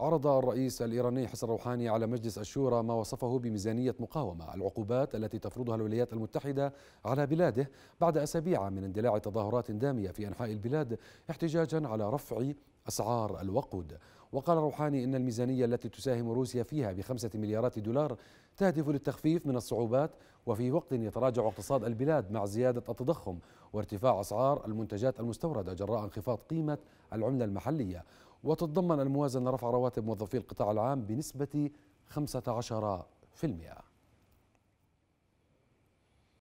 عرض الرئيس الإيراني حسن روحاني على مجلس الشورى ما وصفه بميزانية مقاومة العقوبات التي تفرضها الولايات المتحدة على بلاده بعد أسابيع من اندلاع تظاهرات دامية في أنحاء البلاد احتجاجا على رفع أسعار الوقود وقال روحاني إن الميزانية التي تساهم روسيا فيها بخمسة مليارات دولار تهدف للتخفيف من الصعوبات وفي وقت يتراجع اقتصاد البلاد مع زيادة التضخم وارتفاع أسعار المنتجات المستوردة جراء انخفاض قيمة العملة المحلية وتتضمن الموازنة رفع رواتب موظفي القطاع العام بنسبة 15%